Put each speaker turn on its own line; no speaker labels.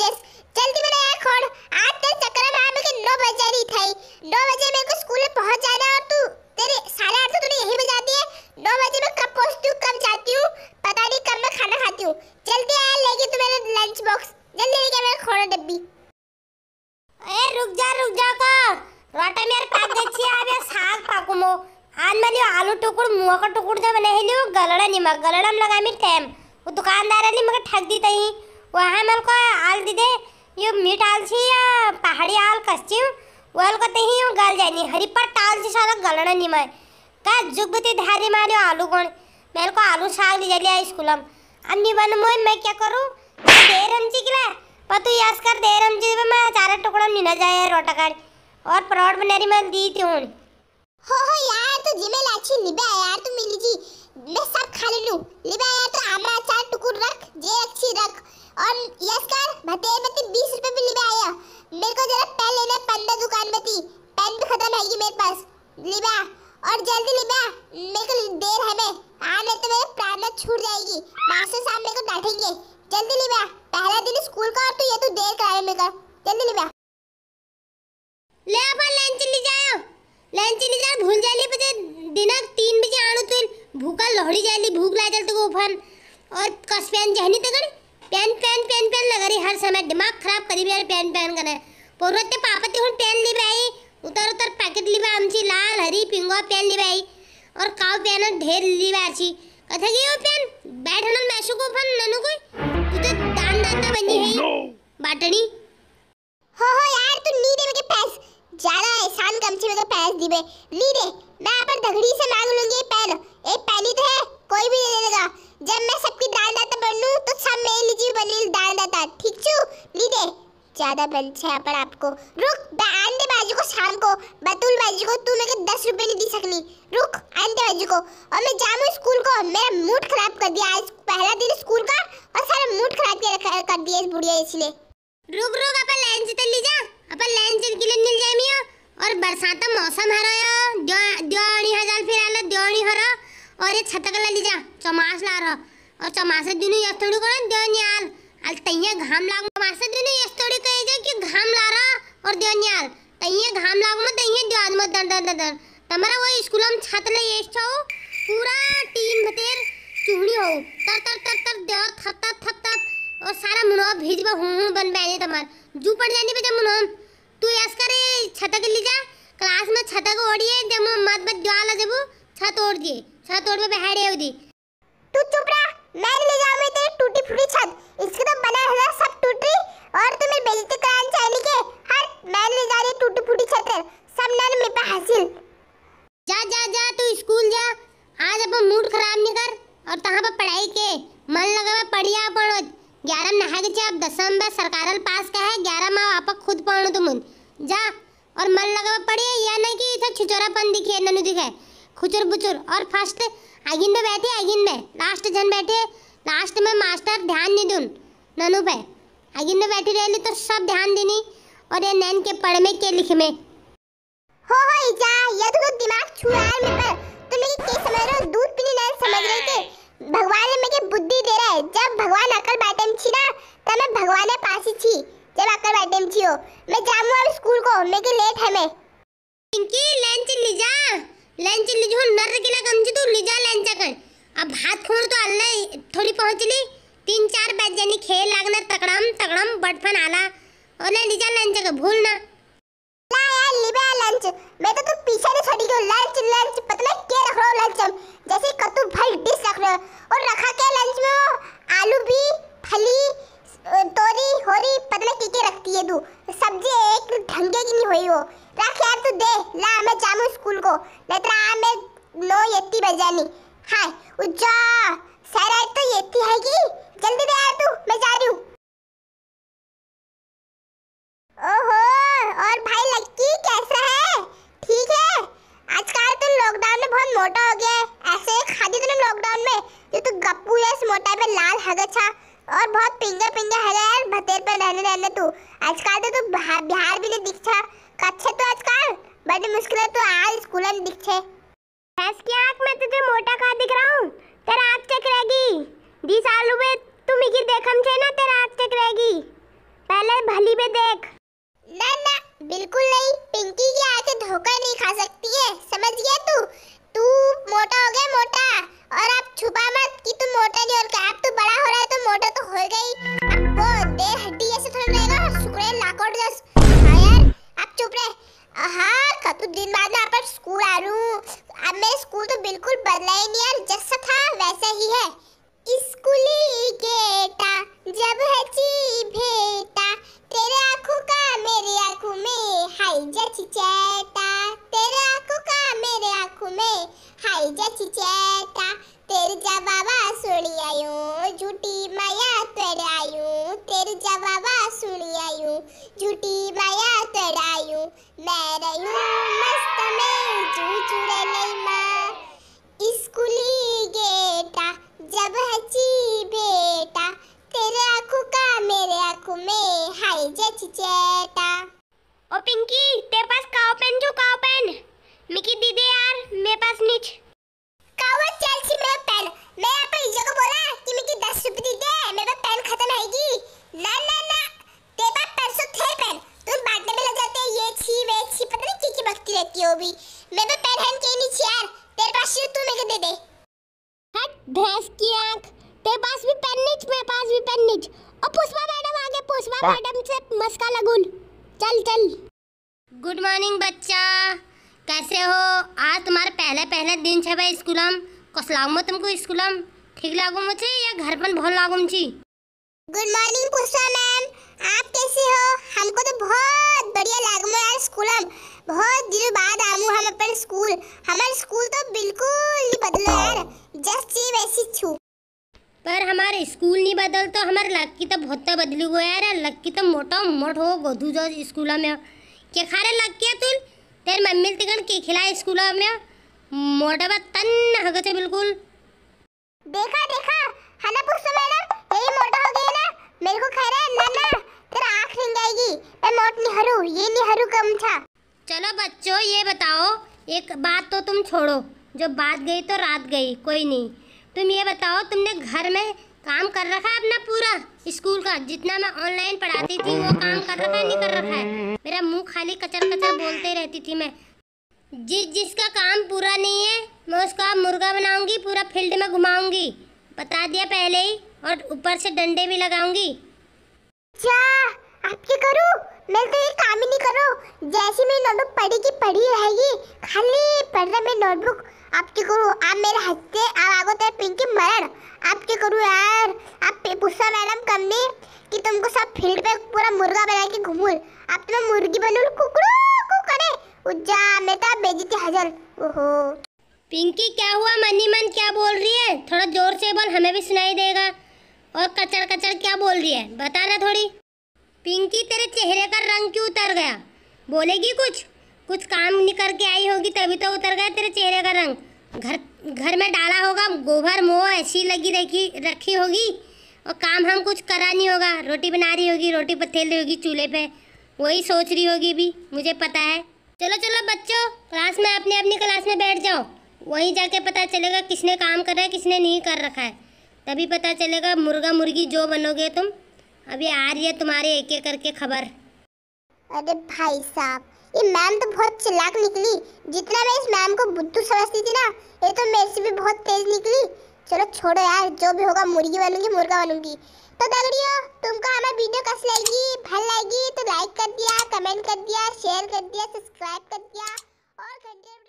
જઈશ जल्दी મને यहाँ खोल आज तेरे चक्कर में मेरे के नौ बजे नहीं थी नौ बजे मेरे को स्कूल में पहुंच जाना और तू तेरे साढ़े आठ तूने यही बजा दिए नौ बजे मैं कब पहुंचती हूँ कब जाती हूँ पता नहीं कब मैं खाना खाती हूँ जल्दी आ लेके तू मेरे लंच बॉक्स जल्दी लेके मेरे खोलो डब्बी अरे रुक जा रुक जा का तो।
रोटा मेरे पाक देछी आ मैं साग पाकुमो आज मैंने आलू टुकड़ मुंह का टुकड़ जब तो नहीं लियो गलड़ा नहीं निमक गलड़ा में लगा मी टाइम वो दुकानदार ने मगर ठग दी तही वहाँ को आल दीदे यो मीट आल छी या पहाड़ी आल कस्चिम वाल को ते ही गल जानी हरी पर टाल छी सारा गलना नी मैं का जुगबती धारी मारे आलू कोन मेरे को आलू साग ले जाली आई स्कूल हम अब बन मोय मैं क्या करूं मैं दे रमची किला पतु यास कर दे रमची पे मैं चार टुकड़ा नी ना जाए रोटा काट और परौड़ बनारी मैं दी थी हूं
हो हो यार तू जिमे लाची लिबे यार तू मिली जी मैं सब खा लूं लिबे यार तू आमरा चार टुकड़ रख जे अच्छी रख और यस यशकार भते मत 20 रुपए भी में आया मेरे को जरा पेन लेना है पंद्रह दुकान में थी पेन भी खत्म है मेरे पास लिबा और जल्दी लिबा मेरे को देर है मैं आ हाँ, नहीं तो मेरी प्रार्थना छूट जाएगी मास्टर साहब मेरे को डांटेंगे जल्दी लिबा पहला दिन स्कूल का और तू ये तो देर कर कराए मेरे को जल्दी लिबा ले अपन लंच
ले जाओ लंच ले जाओ भूल जाली बजे दिनक 3 बजे आनो तो भूखा लोहड़ी जाली भूख ला जल तो फन और कसपेन जहनी तगड़ी पेन पेन पेन पेन लगा रही हर समय दिमाग खराब करी भी पेन पेन करना पोरत ते पापा तिहून पेन ली भाई उतर उतर पैकेट ली भाई आमची लाल हरी पिंगवा पेन ली भाई और काव पेन ढेर लिबे आची कथे की वो पेन बैठना मैशु को फन ननु को तू तो दान दाता बनी है
oh, बाटनी हो हो यार तू नी दे मुझे पैस ज्यादा एहसान कम से मुझे पैस दीबे ली दे मैं अपन दगड़ी से मांग लूंगी पेन एक पेन ही तो है कोई भी दे देगा ज्यादा बंच है पर आपको रुक आंधे बाजू को शाम को बतूल बाजू को तू मेरे दस रुपए नहीं दी सकनी रुक आंधे बाजू को और मैं जाऊँ स्कूल को मेरा मूड खराब कर दिया आज पहला दिन स्कूल का और सारा मूड खराब कर, कर दिया इस बुढ़िया इसलिए रुक रुक अपन लंच तो ली जा अपन लंच के लिए मिल जाए मियाँ और बरसात मौसम है रहा दिवाणी हजार फिर आलो हो रहा
और ये छतक ली जा चौमास ला रहा और चौमासे दिन यथड़ू करो दिवाणी आल आल तैयार घाम लाग मासे दियोन यार तइये घाम लागो मत तइये दियो आदमी दर दर दर तमरा वही स्कूल में छात्र ले ये छौ पूरा टीम भतेर चुहड़ी हो तर तर तर तर दे थप थप थप और सारा मुनो भिजब हुन बन बैने तमर जू पड़ जानी बे मुनो तू ऐस करे छत के ले जा क्लास में छत को ओड़िए जब मत बत ज्वाला जेबू छत ओड़ दिए छत ओड़ पे बहड़े हो दी
तू चुप रह मैं ले जाऊं मैं तेरी टूटी फूटी छत इसके तो बना है सब टूटी रही और तुम्हें बेइज्जती करान चाहिए मैं ले जा रही टूटी फूटी छतर सब नन मेरे पे हासिल जा जा जा तू स्कूल जा आज अपन मूड खराब
नहीं कर और तहां पर पढ़ाई के मन लगा पढ़िया पढ़ो 11 नहा के अब दसम में सरकारल पास का है 11 मां वापस खुद पढ़ो तुम जा और मन लगा पढ़िए या नहीं कि इधर छुचोरापन दिखे ननु दिखे खुचर बुचर और फर्स्ट आगिन में बैठे आगिन में लास्ट जन बैठे लास्ट में मास्टर ध्यान नहीं दुन ननु पे आगिन में बैठी रहली तो सब ध्यान देनी और ये नैन के पढ़ में के लिख में
हो हो इजा ये तो, तो दिमाग छुरा है मेरे पर तुम मेरी के समझ रहे दूध पीने नैन समझ रहे थे भगवान ने मुझे बुद्धि दे रहा है जब भगवान अकल बाटे में छी ना तब मैं भगवान के पास ही छी जब अकल बाटे में छी हो मैं जाऊं अब स्कूल को मेरे लेट है मैं पिंकी लंच ले जा लंच ले जो नर के ना गमजी तू ले जा लंच कर
अब हाथ खोर तो अल्लाह थोड़ी पहुंच ली तीन चार बैच जानी खेल लागना तकड़म
तकड़म बटफन आला ओला ले लंच का भूल ना ला यार लीबे लंच मैं तो तू पीछे से छोड़ी गयो लंच लंच पता नहीं क्या रख रहा हो लंच हम जैसे कतु भाई डिश रख रहा और रखा क्या लंच में वो आलू भी फली तोरी होरी पता नहीं क्या रखती है तू सब्जी एक तो ढंगे की नहीं हुई वो रख यार तू दे ला मैं जाऊँ स्कूल को नहीं तो आ मैं नो यत्ती बजानी हाय उज्जा सर तो यत्ती है कि जल्दी दे यार तू मैं जा रही हूं ये तो गप्पू है इस मोटा पे लाल हगछा और बहुत पिंगा पिंगा है यार भतेर पर रहने रहने तू आजकल तो तू बिहार भी नहीं दिखता कच्चे तो आजकल बड़ी मुश्किल है तू आज स्कूल में दिखे भैंस की आंख में तुझे मोटा का दिख रहा हूं
तेरा आंख चेक रहेगी दी सालू में तू मिगी देखम छे ना तेरा आंख चेक रहेगी
पहले भली में देख ना ना बिल्कुल नहीं पिंकी की आंखें धोखा नहीं खा सकती है समझ गया तू तू मोटा हो गया मोटा और आप छुपा मत कि तुम मोटा नहीं और क्या आप तो बड़ा हो रहा है तो मोटा तो हो गई अब वो दे हड्डी ऐसे थोड़ा रहेगा सुकड़े लाकोट जस हाँ यार आप चुप रहे हाँ कब तो दिन बाद ना पर स्कूल आ रू अब मेरे स्कूल तो बिल्कुल बदला ही नहीं यार जैसा था वैसा ही है स्कूली गेटा जब है ची भेटा तेरे आँखों का मेरे आँखों में हाई जची चेटा तेरे आँखों का मेरे आँखों में पाहिजे चिचेटा तेरजा बाबा सुनी आयो झूठी माया तड़ायू तेरजा बाबा सुनी आयो झूठी माया तड़ायू मैं रही मस्त में चूचूड़े नहीं माँ स्कूली गेटा जब हची बेटा तेरे आंखों का मेरे आंखों में हाय जे चिचेटा ओ पिंकी तेरे पास काओ पेन जो काओ पेन मिकी दीदी यार मेरे पास नीच चिपटी दे मेरा पेन खत्म हैगी ना ना ना तेरा परसों थे पेन तुम बांटने में लग जाते ये छी वे छी पता नहीं की की रहती हो भी मेरा पेन हम के नहीं यार तेरे पास से तू मेरे दे दे हट भैंस की आंख तेरे पास भी पेन नहीं मेरे पास भी पेन नहीं और पुष्पा मैडम आगे
पुष्पा हाँ। मैडम से मस्का लगुल चल चल गुड मॉर्निंग बच्चा कैसे हो आज तुम्हारा पहले पहले दिन छबे स्कूल हम कसलाऊंगा तुमको स्कूल
हम ठीक लागू मुझे या घर पर बहुत लागू मुझे गुड मॉर्निंग पुष्पा मैम आप कैसे हो हमको तो बहुत बढ़िया लागू यार स्कूल हम बहुत दिन बाद आऊँ हम अपन स्कूल हमारे स्कूल तो बिल्कुल नहीं बदलो यार जस्ट ये
वैसी छू पर हमारे स्कूल नहीं बदल तो हमारे लक्की तो बहुत तो बदली हुआ यार लक्की तो मोटा मोट हो गोधू जो स्कूल में क्या खा रहे लक्की तुल तेरे मम्मी तिकन तो के खिलाए स्कूल में मोटा बा तन गए तो बिल्कुल
देखा देखा हनापुक्सु मैडम यही मोटा हो गया ना मेरे को खैर है ना ना तेरा आँख रिंग जाएगी मैं मोट नहीं हरू ये नहीं हरू कम था चलो बच्चों
ये बताओ एक बात तो तुम छोड़ो जो बात गई तो रात गई कोई नहीं तुम ये बताओ तुमने घर में काम कर रखा है अपना पूरा स्कूल का जितना मैं ऑनलाइन पढ़ाती थी वो काम कर रखा है नहीं कर रखा है मेरा मुंह खाली कचर कचर बोलते रहती थी मैं जिस जिसका काम पूरा नहीं है मैं उसका मुर्गा बनाऊंगी पूरा फील्ड में घुमाऊंगी बता दिया पहले ही और ऊपर से डंडे भी लगाऊंगी अच्छा
आप क्या करो मैं तो ये काम ही नहीं करो जैसी मेरी नोटबुक पढ़ी की पढ़ी रहेगी खाली पढ़ रहा मेरी नोटबुक आप क्या करो आप मेरे हंसते आप आगो तेरे पिंकी मरण आप क्या करो यार आप पुष्पा मैडम कम नहीं कि तुमको सब फील्ड पे पूरा मुर्गा बना के घूमूल आप तो मैं मुर्गी बनूल कुकड़ू उज्जा भेजी तो थी हजर ओहो पिंकी क्या हुआ मनी मन क्या बोल रही है
थोड़ा जोर से बोल हमें भी सुनाई देगा और कचर कचर क्या बोल रही है बता ना थोड़ी पिंकी तेरे चेहरे का रंग क्यों उतर गया बोलेगी कुछ कुछ काम नहीं करके आई होगी तभी तो उतर गया तेरे चेहरे का रंग घर घर में डाला होगा गोबर मोह ऐसी लगी रखी रखी होगी और काम हम कुछ करा नहीं होगा रोटी बना रही होगी रोटी पथेल रही होगी चूल्हे पे वही सोच रही होगी भी मुझे पता है चलो चलो बच्चों क्लास में अपनी अपनी क्लास में बैठ जाओ वहीं जाके पता चलेगा किसने काम कर रहा है किसने नहीं कर रखा है तभी पता चलेगा मुर्गा मुर्गी जो बनोगे तुम अभी आ रही है तुम्हारे एक एक करके खबर
अरे भाई साहब ये मैम तो बहुत चिल्लाक निकली जितना मैं इस मैम को बुद्धू समझती थी ना ये तो मेरे से भी बहुत तेज निकली चलो छोड़ो यार जो भी होगा मुर्गी बनूंगी मुर्गा बनूंगी तो दगड़ियों तुमको हमारी वीडियो कैसी लगी भल लगी तो लाइक कर दिया कमेंट कर दिया शेयर कर दिया सब्सक्राइब कर दिया और कर दिया